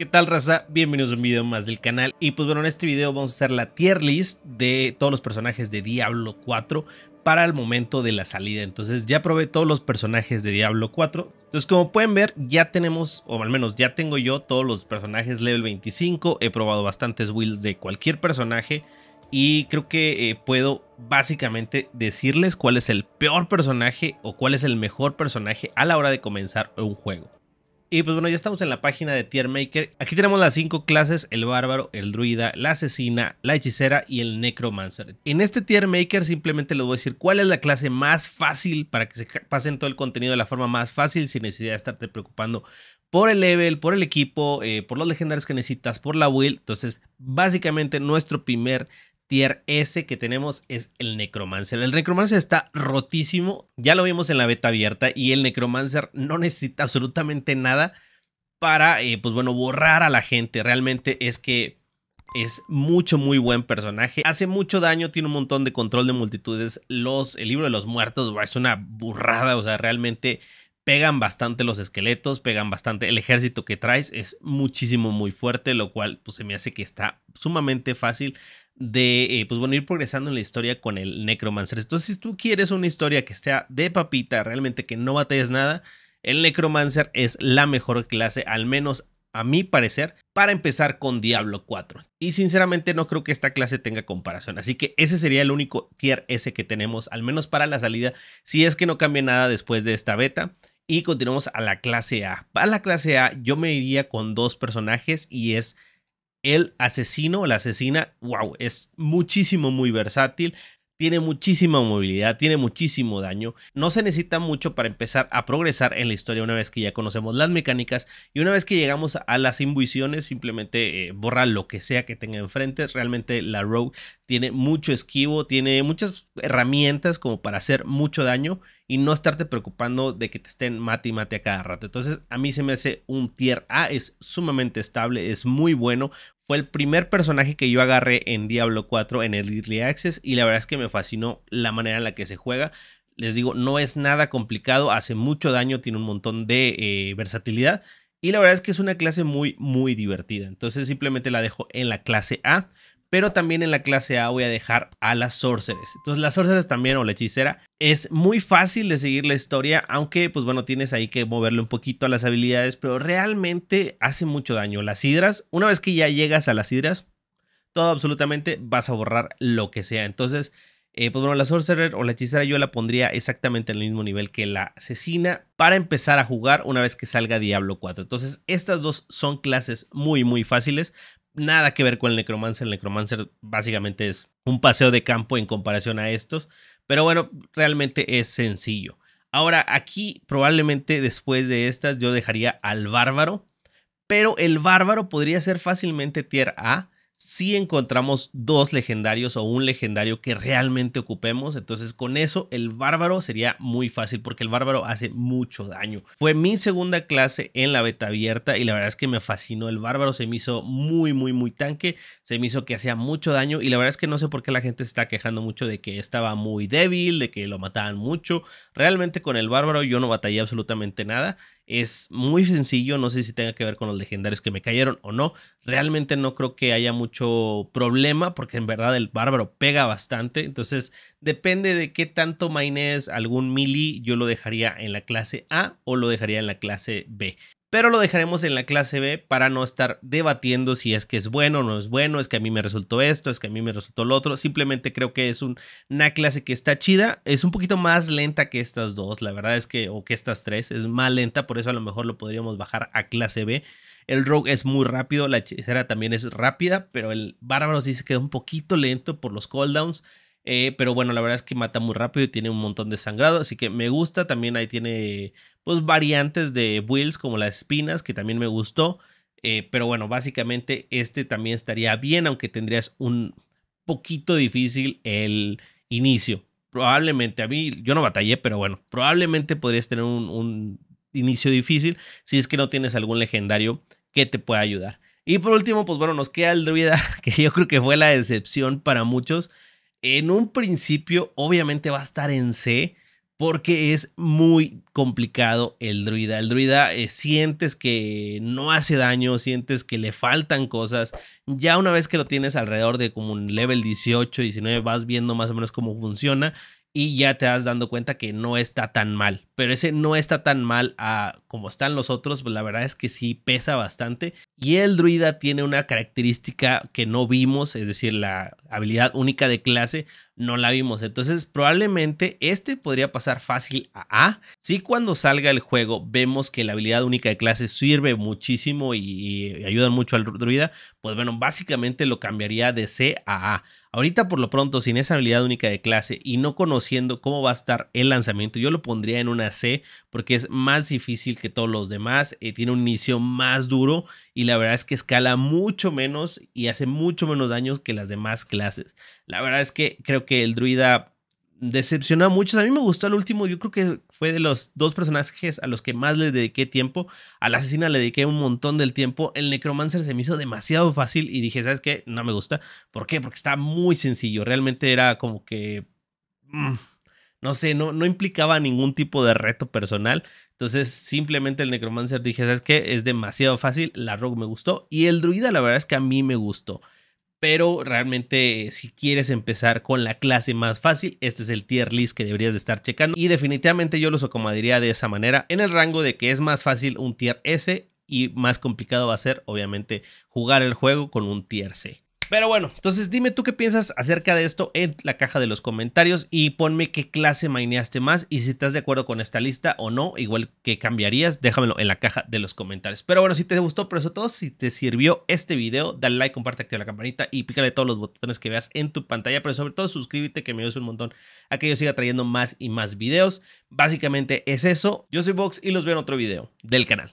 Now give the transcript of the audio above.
¿Qué tal raza? Bienvenidos a un video más del canal y pues bueno en este video vamos a hacer la tier list de todos los personajes de Diablo 4 para el momento de la salida entonces ya probé todos los personajes de Diablo 4 entonces como pueden ver ya tenemos o al menos ya tengo yo todos los personajes level 25 he probado bastantes builds de cualquier personaje y creo que eh, puedo básicamente decirles cuál es el peor personaje o cuál es el mejor personaje a la hora de comenzar un juego. Y pues bueno, ya estamos en la página de Tier Maker. Aquí tenemos las cinco clases, el bárbaro, el druida, la asesina, la hechicera y el necromancer. En este Tier Maker simplemente les voy a decir cuál es la clase más fácil para que se pasen todo el contenido de la forma más fácil sin necesidad de estarte preocupando por el level, por el equipo, eh, por los legendarios que necesitas, por la build. Entonces, básicamente nuestro primer tier S que tenemos es el Necromancer. El Necromancer está rotísimo, ya lo vimos en la beta abierta y el Necromancer no necesita absolutamente nada para, eh, pues bueno, borrar a la gente. Realmente es que es mucho, muy buen personaje. Hace mucho daño, tiene un montón de control de multitudes. Los, el libro de los muertos es una burrada, o sea, realmente pegan bastante los esqueletos, pegan bastante el ejército que traes, es muchísimo muy fuerte, lo cual pues se me hace que está sumamente fácil de, eh, pues bueno, ir progresando en la historia con el Necromancer. Entonces, si tú quieres una historia que sea de papita, realmente que no batees nada, el Necromancer es la mejor clase, al menos a mi parecer, para empezar con Diablo 4. Y sinceramente no creo que esta clase tenga comparación, así que ese sería el único tier S que tenemos, al menos para la salida, si es que no cambia nada después de esta beta. Y continuamos a la clase A. Para la clase A yo me iría con dos personajes y es el asesino o la asesina, wow, es muchísimo, muy versátil. Tiene muchísima movilidad, tiene muchísimo daño. No se necesita mucho para empezar a progresar en la historia una vez que ya conocemos las mecánicas y una vez que llegamos a las imbuiciones, simplemente eh, borra lo que sea que tenga enfrente. Realmente la Rogue tiene mucho esquivo, tiene muchas herramientas como para hacer mucho daño y no estarte preocupando de que te estén mate y mate a cada rato. Entonces, a mí se me hace un tier A, es sumamente estable, es muy bueno. Fue el primer personaje que yo agarré en Diablo 4 en el Early Access y la verdad es que me fascinó la manera en la que se juega. Les digo, no es nada complicado, hace mucho daño, tiene un montón de eh, versatilidad y la verdad es que es una clase muy, muy divertida. Entonces simplemente la dejo en la clase A, pero también en la clase A voy a dejar a las sorceres. Entonces las sorceres también o la hechicera es muy fácil de seguir la historia, aunque pues bueno, tienes ahí que moverle un poquito a las habilidades, pero realmente hace mucho daño. Las hidras, una vez que ya llegas a las hidras, todo absolutamente vas a borrar lo que sea. Entonces, eh, pues bueno, la Sorcerer o la hechicera yo la pondría exactamente al el mismo nivel que la asesina para empezar a jugar una vez que salga Diablo 4. Entonces, estas dos son clases muy, muy fáciles. Nada que ver con el Necromancer. El Necromancer básicamente es un paseo de campo en comparación a estos. Pero bueno, realmente es sencillo. Ahora, aquí probablemente después de estas yo dejaría al bárbaro. Pero el bárbaro podría ser fácilmente tier A si encontramos dos legendarios o un legendario que realmente ocupemos, entonces con eso el bárbaro sería muy fácil porque el bárbaro hace mucho daño. Fue mi segunda clase en la beta abierta y la verdad es que me fascinó el bárbaro, se me hizo muy muy muy tanque, se me hizo que hacía mucho daño y la verdad es que no sé por qué la gente se está quejando mucho de que estaba muy débil, de que lo mataban mucho. Realmente con el bárbaro yo no batallé absolutamente nada es muy sencillo, no sé si tenga que ver con los legendarios que me cayeron o no. Realmente no creo que haya mucho problema porque en verdad el bárbaro pega bastante. Entonces depende de qué tanto es algún mili. yo lo dejaría en la clase A o lo dejaría en la clase B pero lo dejaremos en la clase B para no estar debatiendo si es que es bueno o no es bueno, es que a mí me resultó esto, es que a mí me resultó lo otro, simplemente creo que es una clase que está chida, es un poquito más lenta que estas dos, la verdad es que, o que estas tres, es más lenta, por eso a lo mejor lo podríamos bajar a clase B. El Rogue es muy rápido, la hechicera también es rápida, pero el bárbaro dice que es un poquito lento por los cooldowns. Eh, pero bueno, la verdad es que mata muy rápido y tiene un montón de sangrado, así que me gusta. También ahí tiene pues variantes de builds como las espinas, que también me gustó. Eh, pero bueno, básicamente este también estaría bien, aunque tendrías un poquito difícil el inicio. Probablemente a mí, yo no batallé, pero bueno, probablemente podrías tener un, un inicio difícil si es que no tienes algún legendario que te pueda ayudar. Y por último, pues bueno, nos queda el druida, que yo creo que fue la excepción para muchos. En un principio, obviamente va a estar en C porque es muy complicado el druida. El druida eh, sientes que no hace daño, sientes que le faltan cosas. Ya una vez que lo tienes alrededor de como un level 18, 19, vas viendo más o menos cómo funciona y ya te vas dando cuenta que no está tan mal pero ese no está tan mal a como están los otros, pues la verdad es que sí pesa bastante. Y el druida tiene una característica que no vimos, es decir, la habilidad única de clase no la vimos. Entonces probablemente este podría pasar fácil a A. Si cuando salga el juego vemos que la habilidad única de clase sirve muchísimo y, y ayuda mucho al druida, pues bueno, básicamente lo cambiaría de C a A. Ahorita por lo pronto sin esa habilidad única de clase y no conociendo cómo va a estar el lanzamiento, yo lo pondría en una porque es más difícil que todos los demás, eh, tiene un inicio más duro y la verdad es que escala mucho menos y hace mucho menos daños que las demás clases. La verdad es que creo que el druida decepcionó a muchos. A mí me gustó el último. Yo creo que fue de los dos personajes a los que más le dediqué tiempo. a la asesina le dediqué un montón del tiempo. El necromancer se me hizo demasiado fácil y dije, ¿sabes qué? No me gusta. ¿Por qué? Porque está muy sencillo. Realmente era como que... Mm, no sé, no, implicaba ningún tipo de reto personal. Entonces, simplemente el Necromancer dije, ¿sabes qué? Es demasiado fácil, la Rogue me gustó y el Druida la verdad es que a mí me gustó. Pero realmente eh, si quieres empezar con la clase más fácil, este es el tier list que deberías de estar checando. Y definitivamente yo los acomodaría de esa manera, en el rango de que es más fácil un tier S y más complicado va a ser, obviamente, jugar el juego con un tier C. Pero bueno, entonces dime tú qué piensas acerca de esto en la caja de los comentarios y ponme qué clase maineaste más y si estás de acuerdo con esta lista o no, igual que cambiarías, déjamelo en la caja de los comentarios. Pero bueno, si te gustó, por eso todo si te sirvió este video, dale like, comparte, activa la campanita y pícale todos los botones que veas en tu pantalla, pero sobre todo suscríbete que me ayuda un montón a que yo siga trayendo más y más videos. Básicamente es eso. Yo soy Vox y los veo en otro video del canal.